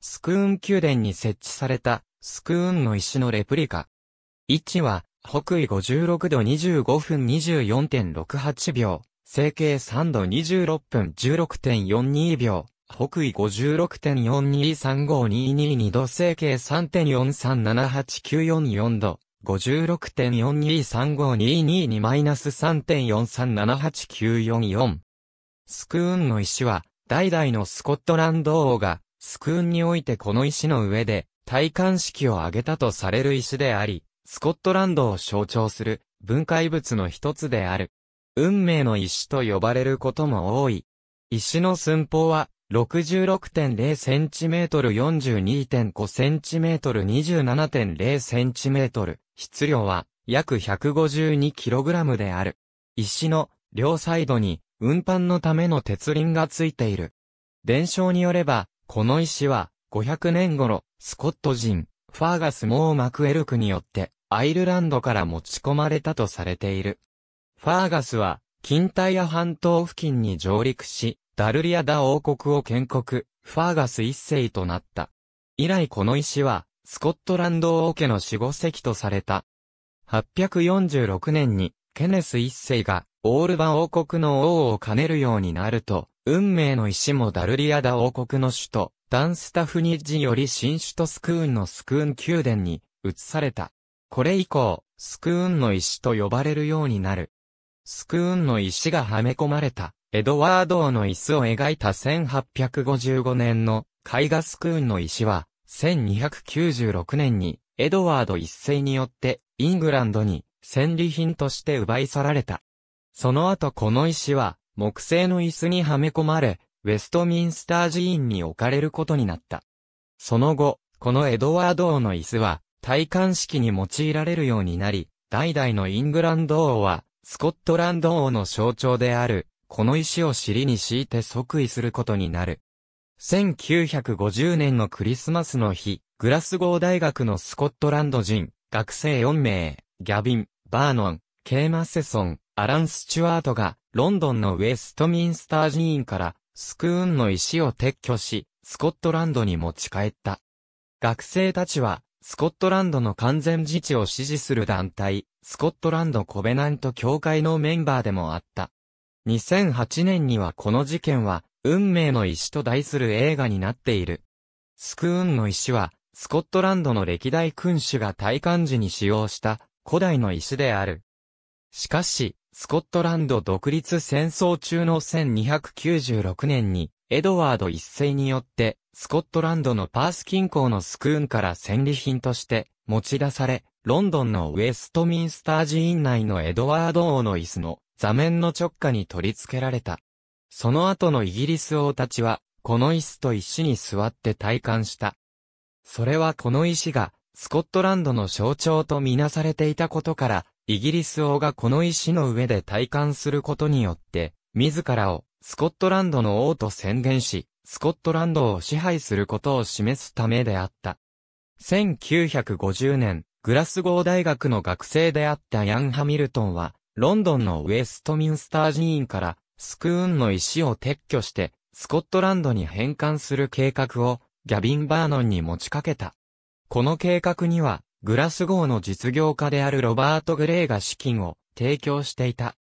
スクーン宮殿に設置された、スクーンの石のレプリカ。位置は、北緯56度25分24.68秒、成形3度26分16.42秒、北緯56.423522度成形3.437894度、56.423522マ3.437894。スクーンの石は、代々のスコットランド王が、スクーンにおいてこの石の上で、戴冠式を挙げたとされる石であり、スコットランドを象徴する文化遺物の一つである。運命の石と呼ばれることも多い。石の寸法は 66.0cm、42.5cm、27.0cm。質量は約 152kg である。石の両サイドに運搬のための鉄輪がついている。伝承によれば、この石は、500年頃、スコット人、ファーガス・モー・マクエルクによって、アイルランドから持ち込まれたとされている。ファーガスは、近代ア半島付近に上陸し、ダルリアダ王国を建国、ファーガス一世となった。以来この石は、スコットランド王家の守護石とされた。846年に、ケネス一世が、オールバ王国の王を兼ねるようになると、運命の石もダルリアダ王国の首都、ダンスタフニッジより新首都スクーンのスクーン宮殿に移された。これ以降、スクーンの石と呼ばれるようになる。スクーンの石がはめ込まれた、エドワード王の椅子を描いた1855年の絵画スクーンの石は、1296年にエドワード一世によってイングランドに戦利品として奪い去られた。その後この石は木製の椅子にはめ込まれ、ウェストミンスター寺院に置かれることになった。その後、このエドワード王の椅子は、戴冠式に用いられるようになり、代々のイングランド王は、スコットランド王の象徴である、この石を尻に敷いて即位することになる。1950年のクリスマスの日、グラスゴー大学のスコットランド人、学生4名、ギャビン、バーノン、ケイマセソン、アラン・スチュワートが、ロンドンのウェストミンスター寺院から、スクーンの石を撤去し、スコットランドに持ち帰った。学生たちは、スコットランドの完全自治を支持する団体、スコットランドコベナント協会のメンバーでもあった。2008年にはこの事件は、運命の石と題する映画になっている。スクーンの石は、スコットランドの歴代君主が大冠時に使用した古代の石である。しかし、スコットランド独立戦争中の1296年に、エドワード一世によって、スコットランドのパース近郊のスクーンから戦利品として持ち出され、ロンドンのウェストミンスター寺院内のエドワード王の椅子の座面の直下に取り付けられた。その後のイギリス王たちは、この椅子と石に座って体感した。それはこの石が、スコットランドの象徴とみなされていたことから、イギリス王がこの石の上で体感することによって、自らをスコットランドの王と宣言し、スコットランドを支配することを示すためであった。1950年、グラスゴー大学の学生であったヤン・ハミルトンは、ロンドンのウェストミンスター寺院から、スクーンの石を撤去して、スコットランドに返還する計画を、ギャビン・バーノンに持ちかけた。この計画には、グラスゴーの実業家であるロバート・グレイが資金を提供していた。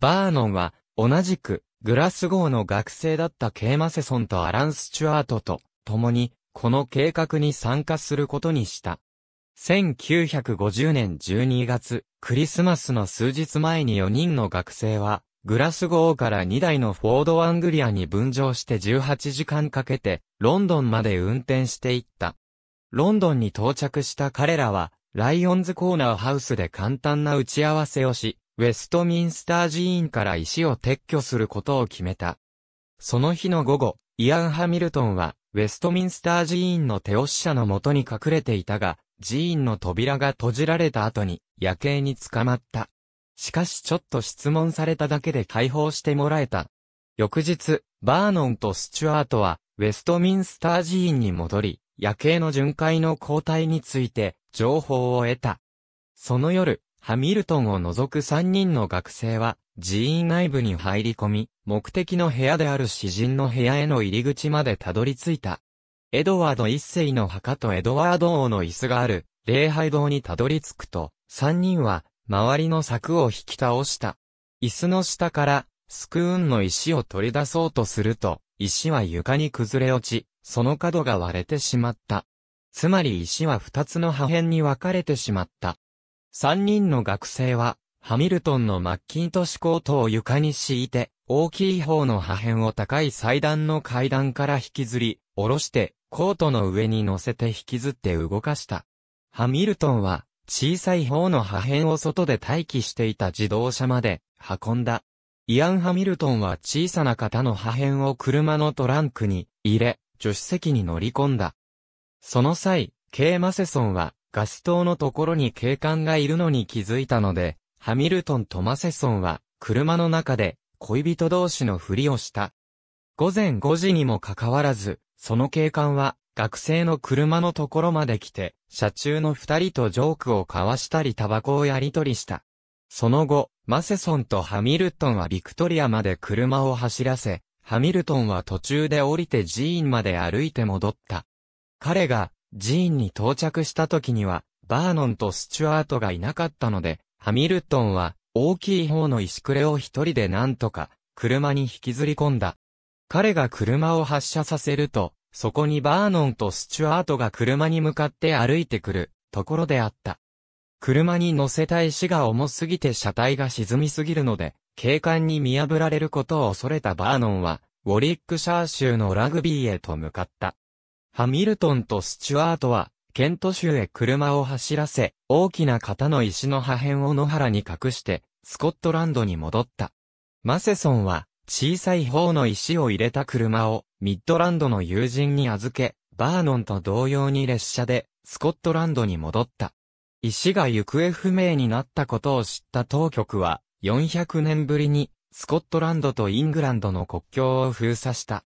バーノンは、同じく、グラスゴーの学生だったケイ・マセソンとアラン・スチュアートと、共に、この計画に参加することにした。1950年12月、クリスマスの数日前に4人の学生は、グラスゴーから2台のフォード・アングリアに分乗して18時間かけて、ロンドンまで運転していった。ロンドンに到着した彼らは、ライオンズコーナーハウスで簡単な打ち合わせをし、ウェストミンスター寺院から石を撤去することを決めた。その日の午後、イアン・ハミルトンは、ウェストミンスター寺院の手押し者のもとに隠れていたが、寺院の扉が閉じられた後に、夜景に捕まった。しかしちょっと質問されただけで解放してもらえた。翌日、バーノンとスチュアートは、ウェストミンスター寺院に戻り、夜景の巡回の交代について情報を得た。その夜、ハミルトンを除く3人の学生は寺院内部に入り込み、目的の部屋である詩人の部屋への入り口までたどり着いた。エドワード一世の墓とエドワード王の椅子がある礼拝堂にたどり着くと、3人は周りの柵を引き倒した。椅子の下からスクーンの石を取り出そうとすると、石は床に崩れ落ち、その角が割れてしまった。つまり石は二つの破片に分かれてしまった。三人の学生は、ハミルトンのマッキントッシュコートを床に敷いて、大きい方の破片を高い祭壇の階段から引きずり、下ろして、コートの上に乗せて引きずって動かした。ハミルトンは、小さい方の破片を外で待機していた自動車まで、運んだ。イアン・ハミルトンは小さな型の破片を車のトランクに入れ、助手席に乗り込んだ。その際、ケイ・マセソンはガス灯のところに警官がいるのに気づいたので、ハミルトンとマセソンは車の中で恋人同士のふりをした。午前5時にもかかわらず、その警官は学生の車のところまで来て、車中の二人とジョークを交わしたりタバコをやり取りした。その後、マセソンとハミルトンはビクトリアまで車を走らせ、ハミルトンは途中で降りて寺院まで歩いて戻った。彼が寺院に到着した時には、バーノンとスチュアートがいなかったので、ハミルトンは大きい方の石くれを一人でなんとか車に引きずり込んだ。彼が車を発車させると、そこにバーノンとスチュアートが車に向かって歩いてくるところであった。車に乗せた石が重すぎて車体が沈みすぎるので、警官に見破られることを恐れたバーノンは、ウォリックシャー州のラグビーへと向かった。ハミルトンとスチュワートは、ケント州へ車を走らせ、大きな型の石の破片を野原に隠して、スコットランドに戻った。マセソンは、小さい方の石を入れた車を、ミッドランドの友人に預け、バーノンと同様に列車で、スコットランドに戻った。石が行方不明になったことを知った当局は、400年ぶりに、スコットランドとイングランドの国境を封鎖した。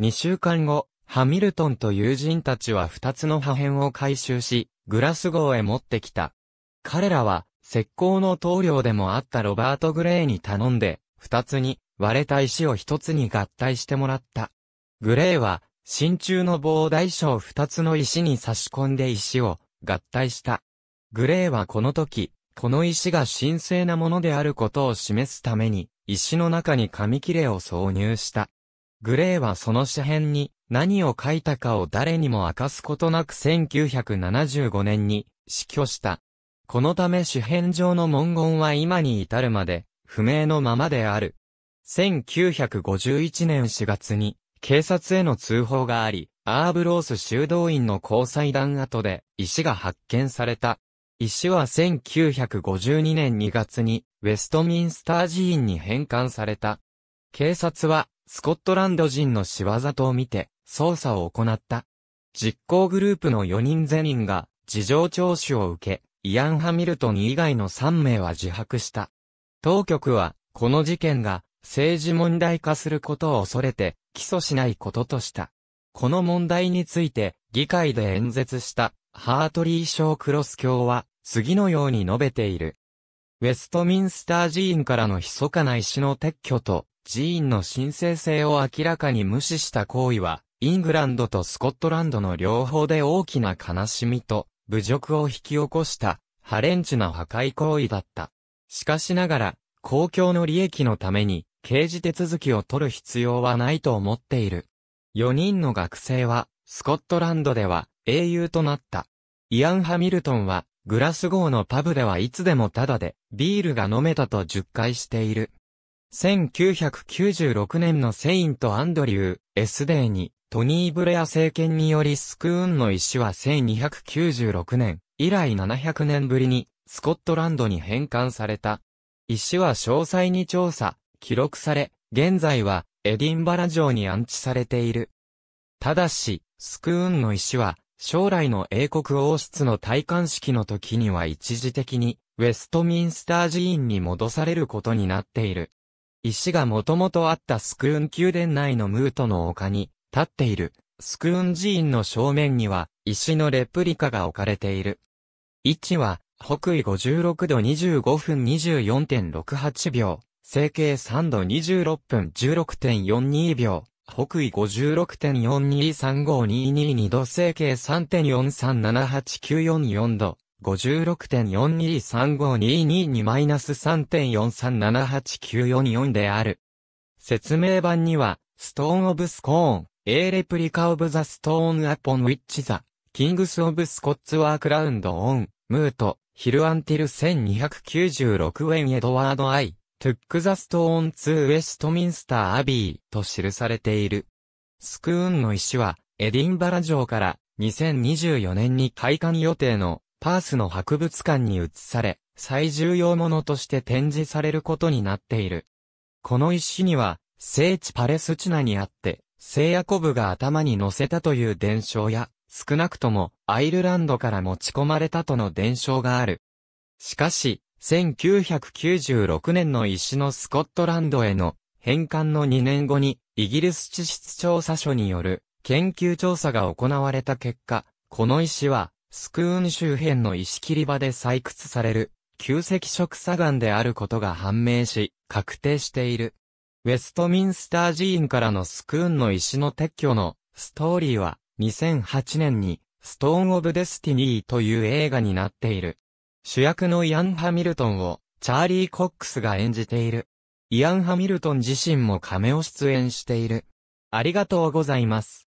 2週間後、ハミルトンと友人たちは2つの破片を回収し、グラスゴーへ持ってきた。彼らは、石膏の棟梁でもあったロバート・グレイに頼んで、2つに、割れた石を1つに合体してもらった。グレイは、真鍮の棒大小2つの石に差し込んで石を、合体した。グレーはこの時、この石が神聖なものであることを示すために、石の中に紙切れを挿入した。グレーはその紙片に何を書いたかを誰にも明かすことなく1975年に死去した。このため紙片上の文言は今に至るまで不明のままである。1951年4月に警察への通報があり、アーブロース修道院の交際団跡で石が発見された。石は1952年2月にウェストミンスター寺院に返還された。警察はスコットランド人の仕業と見て捜査を行った。実行グループの4人全員が事情聴取を受け、イアン・ハミルトン以外の3名は自白した。当局はこの事件が政治問題化することを恐れて起訴しないこととした。この問題について議会で演説したハートリー・ショー・クロス教は次のように述べている。ウェストミンスター寺院からの密かな石の撤去と、寺院の神聖性を明らかに無視した行為は、イングランドとスコットランドの両方で大きな悲しみと、侮辱を引き起こした、ハレンチな破壊行為だった。しかしながら、公共の利益のために、刑事手続きを取る必要はないと思っている。4人の学生は、スコットランドでは、英雄となった。イアン・ハミルトンは、グラスゴーのパブではいつでもタダで、ビールが飲めたと10回している。1996年のセイント・アンドリュー、エスデーに、トニー・ブレア政権によりスクーンの石は1296年、以来700年ぶりに、スコットランドに返還された。石は詳細に調査、記録され、現在は、エディンバラ城に安置されている。ただし、スクーンの石は、将来の英国王室の戴冠式の時には一時的に、ウェストミンスター寺院に戻されることになっている。石がもともとあったスクーン宮殿内のムートの丘に立っているスクーン寺院の正面には石のレプリカが置かれている。位置は北緯56度25分24.68秒、成形3度26分16.42秒、北緯56.423522度整形3.437894度。56.423522-3.437894である。説明版には、ストーンオブスコーン、A Replica of the Stone Upon Which the Kings of Scots were crowned on, Moot, Hill until 1296 when Edward I. トゥックザストーンツーウェストミンスターアビーと記されている。スクーンの石は、エディンバラ城から2024年に開館予定のパースの博物館に移され、最重要ものとして展示されることになっている。この石には、聖地パレスチナにあって、聖ヤコブが頭に乗せたという伝承や、少なくともアイルランドから持ち込まれたとの伝承がある。しかし、1996年の石のスコットランドへの返還の2年後に、イギリス地質調査所による研究調査が行われた結果、この石は、スクーン周辺の石切り場で採掘される、旧石色砂岩であることが判明し、確定している。ウェストミンスター寺院からのスクーンの石の撤去のストーリーは2008年にストーン・オブ・デスティニーという映画になっている。主役のイアン・ハミルトンをチャーリー・コックスが演じている。イアン・ハミルトン自身もカメオ出演している。ありがとうございます。